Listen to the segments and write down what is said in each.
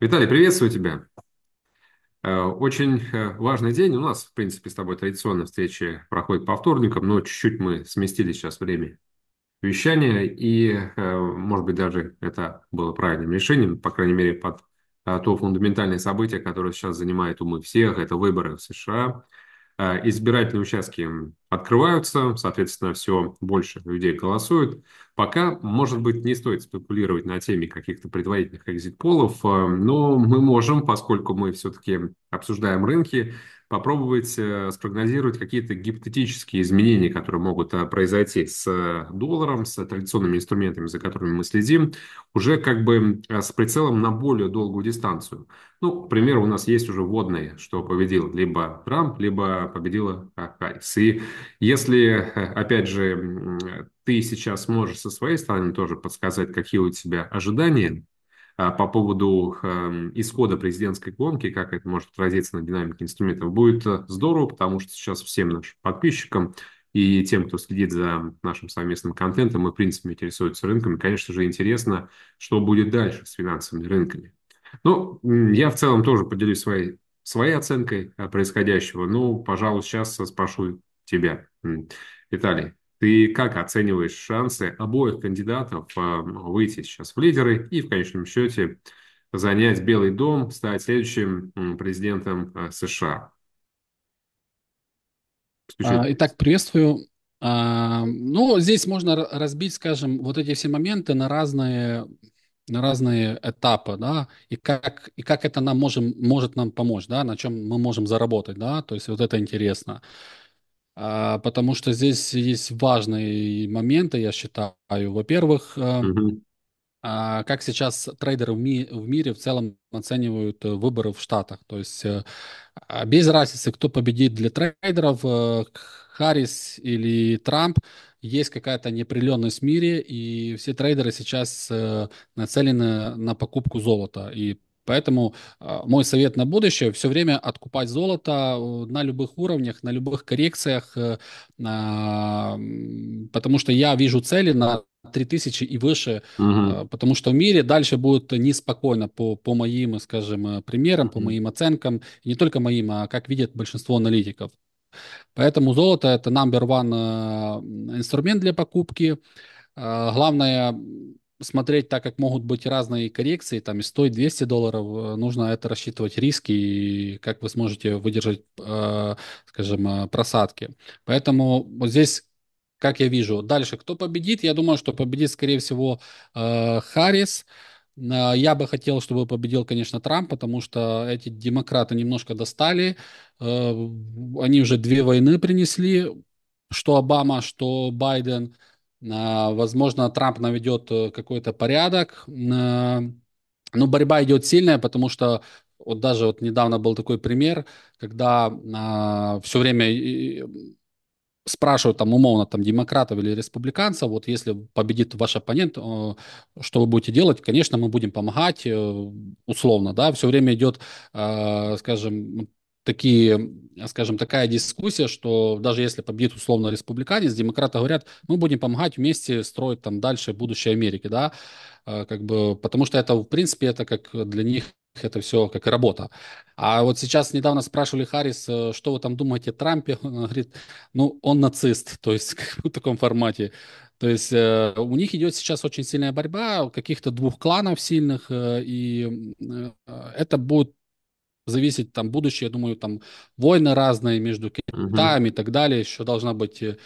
Виталий, приветствую тебя. Э, очень э, важный день. У нас, в принципе, с тобой традиционно встреча проходит по вторникам, но чуть-чуть мы сместили сейчас время вещания, и, э, может быть, даже это было правильным решением, по крайней мере, под то фундаментальное событие, которое сейчас занимает умы всех, это выборы в США. Избирательные участки открываются, соответственно, все больше людей голосуют. Пока, может быть, не стоит спекулировать на теме каких-то предварительных экзит-полов, э, но мы можем, поскольку мы все-таки обсуждаем рынки, попробовать э, спрогнозировать какие-то гипотетические изменения, которые могут э, произойти с долларом, с традиционными инструментами, за которыми мы следим, уже как бы с прицелом на более долгую дистанцию. Ну, к примеру, у нас есть уже вводные, что победил либо Трамп, либо победила Харрис. И если, э, опять же, ты сейчас можешь со своей стороны тоже подсказать, какие у тебя ожидания а, по поводу эм, исхода президентской гонки, как это может отразиться на динамике инструментов, будет э, здорово, потому что сейчас всем нашим подписчикам и тем, кто следит за нашим совместным контентом и, в принципе, интересуется рынками, конечно же, интересно, что будет дальше с финансовыми рынками. Ну, я в целом тоже поделюсь своей, своей оценкой э, происходящего. Ну, пожалуй, сейчас спрошу тебя, Виталий. Ты как оцениваешь шансы обоих кандидатов а, выйти сейчас в лидеры и в конечном счете занять Белый дом, стать следующим президентом а, США? А, итак, приветствую. Ну, здесь можно разбить, скажем, вот эти все моменты на разные на разные этапы, да, и как, и как это нам можем, может нам помочь, да, на чем мы можем заработать, да, то есть вот это интересно. А, потому что здесь есть важные моменты, я считаю. Во-первых, э, а, как сейчас трейдеры в, ми в мире в целом оценивают э, выборы в Штатах. То есть э, а, без разницы, кто победит для трейдеров, Харрис или Трамп, есть какая-то неопределенность в мире, и все трейдеры сейчас нацелены на покупку золота. И Поэтому а, мой совет на будущее – все время откупать золото э, на любых уровнях, на любых коррекциях, э, а, потому что я вижу цели на 3000 и выше, угу. потому что в мире дальше будет неспокойно по, по моим, э, скажем, примерам, по моим оценкам, и не только моим, а как видят большинство аналитиков. Поэтому золото – это number one инструмент для покупки. Главное смотреть, так как могут быть разные коррекции, там и 100, и 200 долларов, э, нужно это рассчитывать риски и как вы сможете выдержать, э, скажем, э, просадки. Поэтому вот здесь как я вижу. Дальше, кто победит? Я думаю, что победит, скорее всего, э, Харрис. Э, я бы хотел, чтобы победил, конечно, Трамп, потому что эти демократы немножко достали. Э, они уже две войны принесли, что Обама, что Байден – а, возможно, Трамп наведет э, какой-то порядок. А, Но ну, борьба идет сильная, потому что вот даже вот недавно был такой пример, когда а, все время спрашивают там умовно там демократов или республиканцев, вот если победит ваш оппонент, что вы будете делать? Конечно, мы будем помогать э, условно, да, все время идет, скажем, такие, скажем, такая дискуссия, что даже если победит условно республиканец, демократы говорят, мы будем помогать вместе строить там дальше будущее Америки, да, э, как бы, потому что это, в принципе, это как для них это все как и работа. А вот сейчас недавно спрашивали Харрис, э, что вы там думаете о Трампе? Он говорит, ну, он нацист, то есть в таком формате. То есть э, у них идет сейчас очень сильная борьба каких-то двух кланов сильных, э, и э, это будет зависеть там будущее, я думаю, там войны разные между Китаем угу. и так далее, еще должна быть э,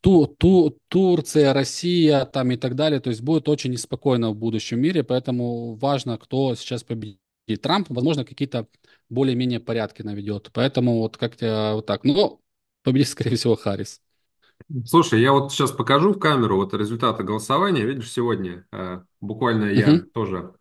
Ту, Ту, Турция, Россия там и так далее. То есть будет очень неспокойно в будущем мире, поэтому важно, кто сейчас победит. Трамп, возможно, какие-то более-менее порядки наведет. Поэтому вот как-то э, вот так. Но победит, скорее всего, Харрис. Слушай, я вот сейчас покажу в камеру вот результаты голосования. Видишь, сегодня э, буквально я uh-huh. тоже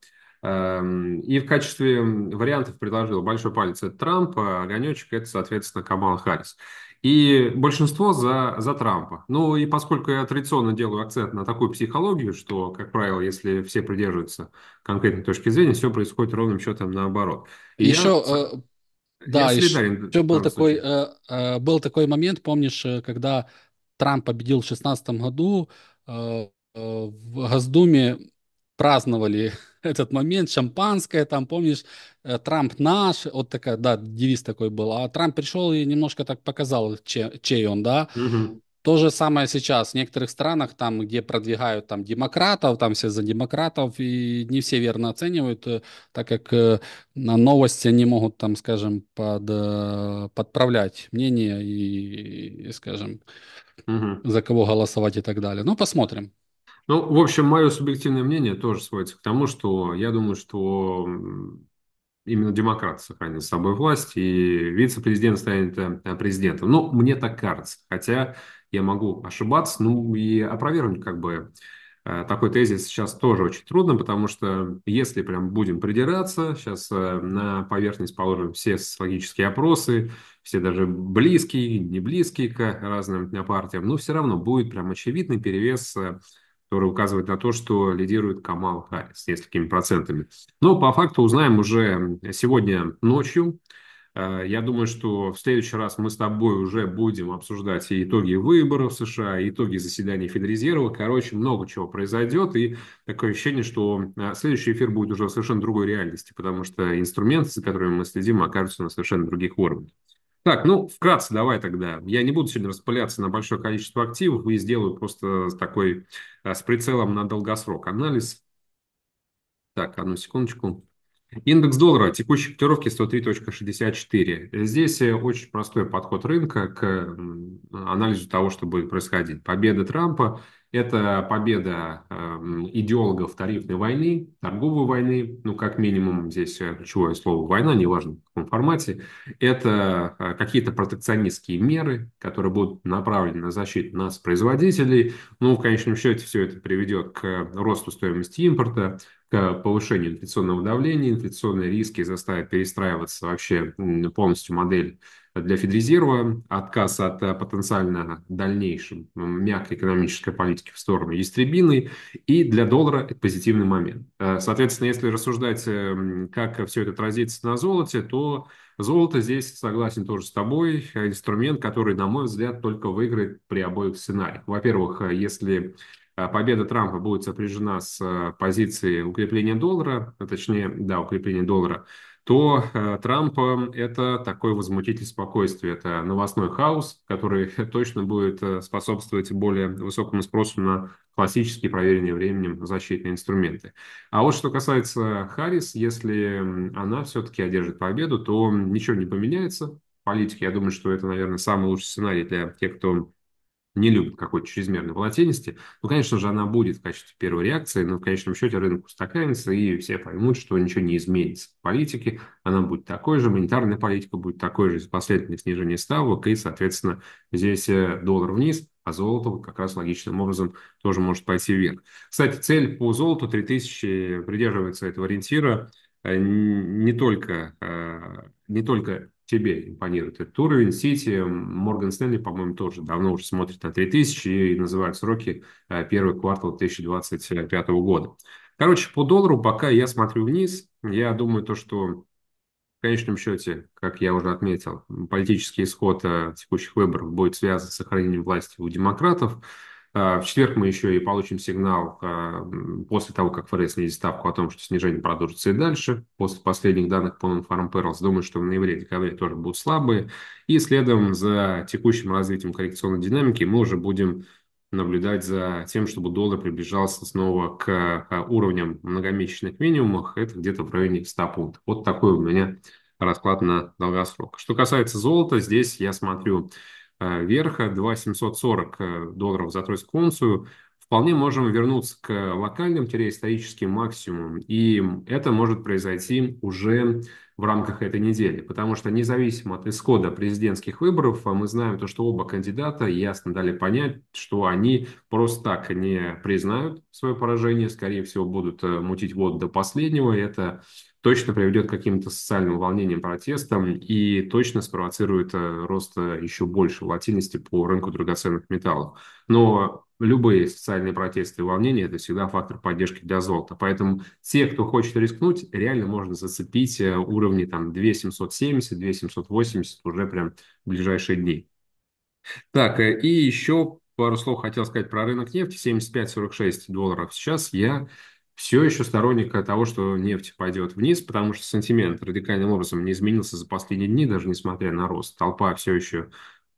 Эм, и в качестве вариантов предложил большой палец – это Трамп, а огонечек – это, соответственно, Камал Харрис. И большинство за, за Трампа. Ну и поскольку я традиционно делаю акцент на такую психологию, что, как правило, если все придерживаются конкретной точки зрения, все происходит ровным счетом наоборот. И еще, я... Э, да, я еще, еще был, такой, э, э, был такой момент, помнишь, э, когда Трамп победил в 2016 году, э, э, в Госдуме праздновали этот момент, шампанское там, помнишь, э, Трамп наш, вот такая, да, девиз такой был, а Трамп пришел и немножко так показал, че, чей он, да, угу. То же самое сейчас в некоторых странах, там, где продвигают там демократов, там все за демократов, и не все верно оценивают, э, так как э, на новости они могут там, скажем, под, подправлять мнение и, и скажем, угу. за кого голосовать и так далее. Ну, посмотрим. Ну, в общем, мое субъективное мнение тоже сводится к тому, что я думаю, что именно демократы сохранят с собой власть, и вице-президент станет э, э, президентом. Ну, мне так кажется, хотя я могу ошибаться, ну и опровергнуть как бы э, такой тезис сейчас тоже очень трудно, потому что если прям будем придираться, сейчас на поверхность положим все социологические опросы, все даже близкие, не близкие к разным партиям, но все равно будет прям очевидный перевес который указывает на то, что лидирует Камал Харрис с несколькими процентами. Но по факту узнаем уже сегодня ночью. Э, я думаю, что в следующий раз мы с тобой уже будем обсуждать и итоги выборов в США, и итоги заседания Федрезерва. Короче, много чего произойдет, и такое ощущение, что э, следующий эфир будет уже в совершенно другой реальности, потому что инструменты, за которыми мы следим, окажутся на совершенно других уровнях. Так, ну, вкратце давай тогда. Я не буду сегодня распыляться на большое количество активов и сделаю просто такой э, с прицелом на долгосрок анализ. Так, одну секундочку. Индекс доллара текущей котировки 103.64. Здесь э, очень простой подход рынка к анализу того, что будет происходить. Победа Трампа – это победа эм, идеологов тарифной войны, торговой войны, ну, как минимум, здесь э, ключевое слово «война», неважно в каком формате. Это э, какие-то протекционистские меры, которые будут направлены на защиту нас, производителей. Ну, в конечном счете, все это приведет к э, росту стоимости импорта, к повышению инфляционного давления, инфляционные риски заставят перестраиваться вообще полностью модель для Федрезерва, отказ от э, потенциально дальнейшем мягкой экономической политики в сторону ястребиной, и для доллара это позитивный момент. Э, соответственно, если рассуждать, эм, как все это отразится на золоте, то золото здесь, согласен тоже с тобой, инструмент, который, на мой взгляд, только выиграет при обоих сценариях. Во-первых, э, если а победа Трампа будет сопряжена с э, позицией укрепления доллара, а точнее, да, укрепления доллара, то э, Трамп э, это такой возмутитель спокойствия, это новостной хаос, который точно будет способствовать более высокому спросу на классические проверенные временем защитные инструменты. А вот что касается Харрис, если она все-таки одержит победу, то ничего не поменяется, в политике. Я думаю, что это, наверное, самый лучший сценарий для тех, кто не любит какой-то чрезмерной волатильности, ну, конечно же, она будет в качестве первой реакции, но в конечном счете рынок устаканится, и все поймут, что ничего не изменится в политике, она будет такой же, монетарная политика будет такой же, последнее снижение ставок, и, соответственно, здесь э, доллар вниз, а золото как раз логичным образом тоже может пойти вверх. Кстати, цель по золоту 3000 придерживается этого ориентира э, не только, э, не только тебе импонирует этот уровень. Сити, Морган Стэнли, по-моему, тоже давно уже смотрит на 3000 и называют сроки э, первый квартал 2025 года. Короче, по доллару пока я смотрю вниз. Я думаю, то, что в конечном счете, как я уже отметил, политический исход э, текущих выборов будет связан с сохранением власти у демократов. А, в четверг мы еще и получим сигнал после того, как ФРС снизит ставку о том, что снижение продолжится и дальше. После последних данных по Non-Farm Perils думаю, что в ноябре и декабре тоже будут слабые. И следом за текущим развитием коррекционной динамики мы уже будем наблюдать за тем, чтобы доллар приближался снова к уровням многомесячных минимумах. Это где-то в районе 100 пунктов. Вот такой у меня расклад на долгосрок. Что касается золота, здесь я смотрю Э, верха, 2,740 э, долларов за тройскую унцию, вполне можем вернуться к локальным-историческим максимумам, и это может произойти уже в рамках этой недели, потому что независимо от исхода президентских выборов, а мы знаем то, что оба кандидата ясно дали понять, что они просто так не признают свое поражение, скорее всего, будут э, мутить воду до последнего, и это точно приведет к каким-то социальным волнениям, протестам и точно спровоцирует э, рост э, еще больше волатильности по рынку драгоценных металлов. Но любые социальные протесты и волнения – это всегда фактор поддержки для золота. Поэтому те, кто хочет рискнуть, реально можно зацепить э, уровни там 2770, 2780 уже прям в ближайшие дни. Так, э, и еще пару слов хотел сказать про рынок нефти. 75-46 долларов сейчас. Я все еще сторонник того, что нефть пойдет вниз, потому что сантимент радикальным образом не изменился за последние дни, даже несмотря на рост. Толпа все еще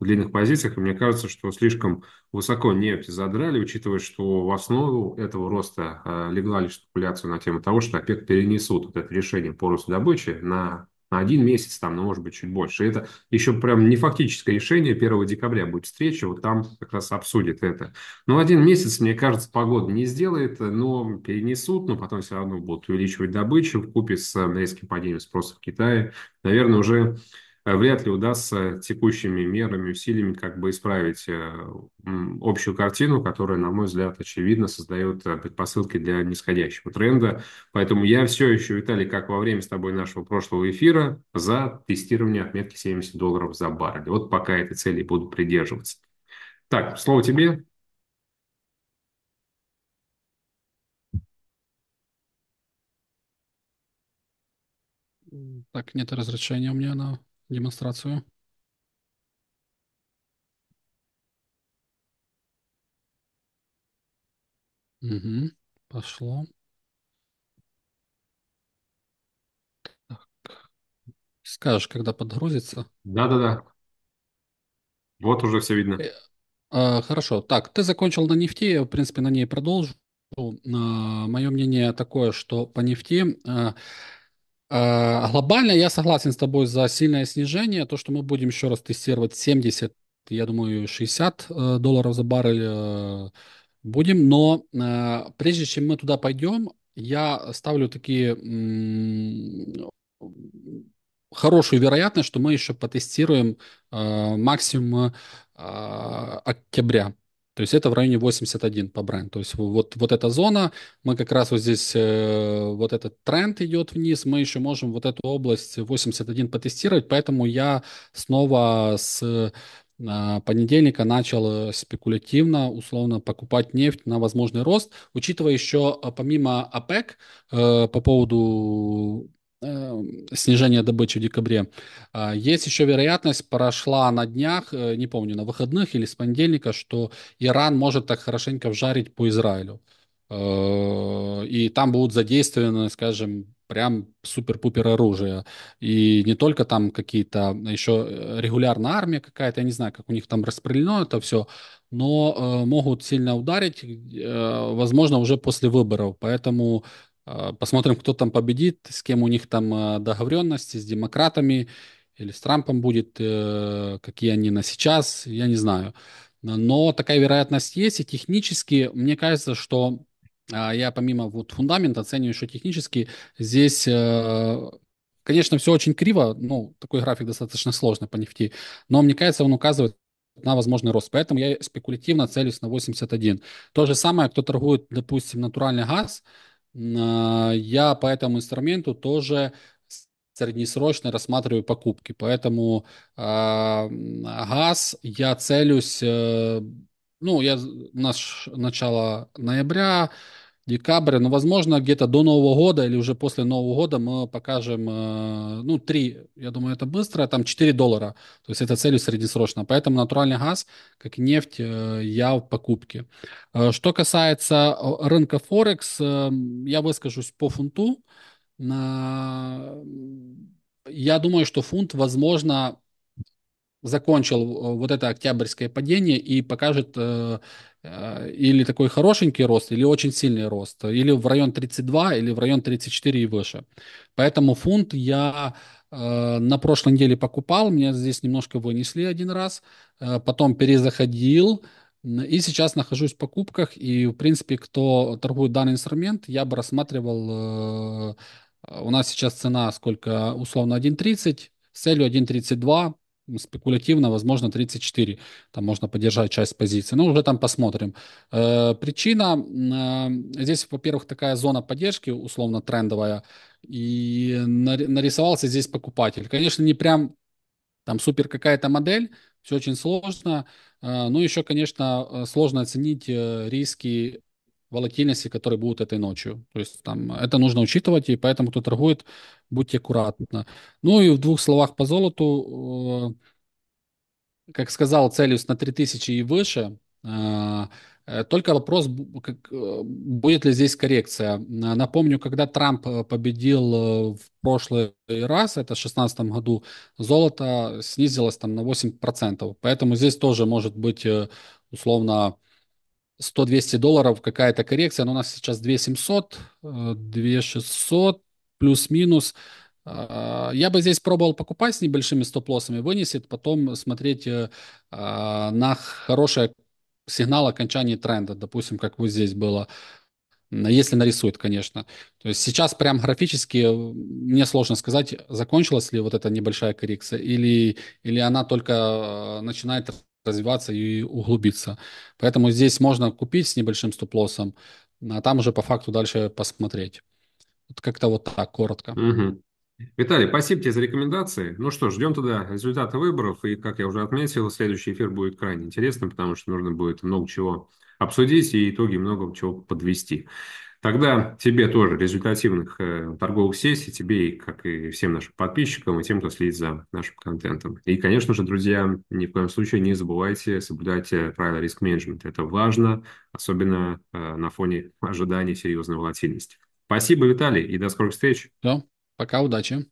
в длинных позициях, и мне кажется, что слишком высоко нефть задрали, учитывая, что в основу этого роста э, легла лишь спекуляция на тему того, что ОПЕК перенесут вот это решение по росту добычи на один месяц там, ну, может быть, чуть больше. Это еще прям не фактическое решение. 1 декабря будет встреча, вот там как раз обсудят это. Но ну, один месяц, мне кажется, погода не сделает, но перенесут, но потом все равно будут увеличивать добычу в купе с э, резким падением спроса в Китае. Наверное, уже Э, вряд ли удастся текущими мерами, усилиями как бы исправить э, общую картину, которая, на мой взгляд, очевидно создает э, предпосылки для нисходящего тренда. Поэтому я все еще, Виталий, как во время с тобой нашего прошлого эфира, за тестирование отметки 70 долларов за баррель. Вот пока этой цели буду придерживаться. Так, слово тебе. Так, нет разрешения у меня на демонстрацию Угу, пошло. Так. Скажешь, когда подгрузится. Да-да-да. Вот уже все видно. Э, а, хорошо. Так, ты закончил на нефти, я, в принципе, на ней продолжу. А, мое мнение такое, что по нефти а, Э, глобально я согласен с тобой за сильное снижение. То, что мы будем еще раз тестировать 70, я думаю, 60 э, долларов за баррель э, будем. Но прежде чем мы туда пойдем, я ставлю такие хорошую вероятность, что мы еще потестируем максимум октября. То есть это в районе 81 по бренду. То есть вот, вот эта зона, мы как раз вот здесь, э, вот этот тренд идет вниз, мы еще можем вот эту область 81 потестировать, поэтому я снова с э, понедельника начал э, спекулятивно, условно, покупать нефть на возможный рост, учитывая еще а, помимо ОПЕК э, по поводу Э, снижение добычи в декабре. А, есть еще вероятность, прошла на днях, э, не помню, на выходных или с понедельника, что Иран может так хорошенько вжарить по Израилю. Э, и там будут задействованы, скажем, прям супер-пупер оружие. И не только там какие-то, еще регулярная армия какая-то, я не знаю, как у них там распределено это все, но э, могут сильно ударить, э, возможно, уже после выборов. Поэтому а, посмотрим, кто там победит, с кем у них там а, договоренности, с демократами или с Трампом будет, э, какие они на сейчас, я не знаю. Но такая вероятность есть, и технически, мне кажется, что а, я помимо вот фундамента оцениваю еще технически, здесь э, Конечно, все очень криво, ну, такой график достаточно сложный по нефти, но мне кажется, он указывает на возможный рост. Поэтому я спекулятивно целюсь на 81. То же самое, кто торгует, допустим, натуральный газ, Э, я по этому инструменту тоже среднесрочно рассматриваю покупки. Поэтому э, газ я целюсь, э, ну, я, у начало ноября, декабре, но ну, возможно, где-то до Нового года или уже после Нового года мы покажем, э, ну, 3, я думаю, это быстро, там 4 доллара. То есть это целью среднесрочно. Поэтому натуральный газ, как нефть, э, я в покупке. Э, что касается рынка Форекс, я выскажусь по фунту. Я думаю, что фунт, возможно, закончил вот это октябрьское падение и покажет Э, или такой хорошенький рост, или очень сильный рост, или в район 32, или в район 34 и выше. Поэтому фунт я э, на прошлой неделе покупал, меня здесь немножко вынесли один раз, э, потом перезаходил, и сейчас нахожусь в покупках, и, в принципе, кто торгует данный инструмент, я бы рассматривал, э, э у нас сейчас цена сколько, условно, 1.30, с целью 1.32, спекулятивно, возможно, 34. Там можно поддержать часть позиции. Но уже там посмотрим. Э, причина э, здесь, во-первых, такая зона поддержки, условно трендовая, и нарисовался здесь покупатель. Конечно, не прям там супер какая-то модель, все очень сложно. Э, ну, еще, конечно, сложно оценить риски волатильности, которые будут этой ночью. То есть там это нужно учитывать, и поэтому, кто торгует, будьте аккуратны. Ну и в двух словах по золоту, э, как сказал, целюсь на 3000 и выше. Э, э только вопрос, как, э, будет ли здесь коррекция. Э, напомню, когда Трамп победил в прошлый раз, это в 2016 году, золото снизилось там на 8%. Поэтому здесь тоже может быть условно 100-200 долларов какая-то коррекция, но у нас сейчас 2700, 2600 э, плюс-минус. А, я бы здесь пробовал покупать с небольшими стоп-лоссами, вынесет, потом смотреть э, а, на хороший сигнал окончания тренда, допустим, как вот здесь было, если нарисует, конечно. То есть сейчас прям графически э, мне сложно сказать, закончилась ли вот эта небольшая коррекция или, или она только начинает развиваться и углубиться. Поэтому здесь можно купить с небольшим стоп-лоссом, а там уже по факту дальше посмотреть. Вот как-то вот так, коротко. Угу. Виталий, спасибо тебе за рекомендации. Ну что, ждем тогда результаты выборов. И, как я уже отметил, следующий эфир будет крайне интересным, потому что нужно будет много чего обсудить и итоги много чего подвести. Тогда тебе тоже результативных э, торговых сессий, тебе, как и всем нашим подписчикам, и тем, кто следит за нашим контентом. И, конечно же, друзья, ни в коем случае не забывайте соблюдать э, правила риск-менеджмента. Это важно, особенно э, на фоне ожиданий серьезной волатильности. Спасибо, Виталий, и до скорых встреч. Да, пока, удачи.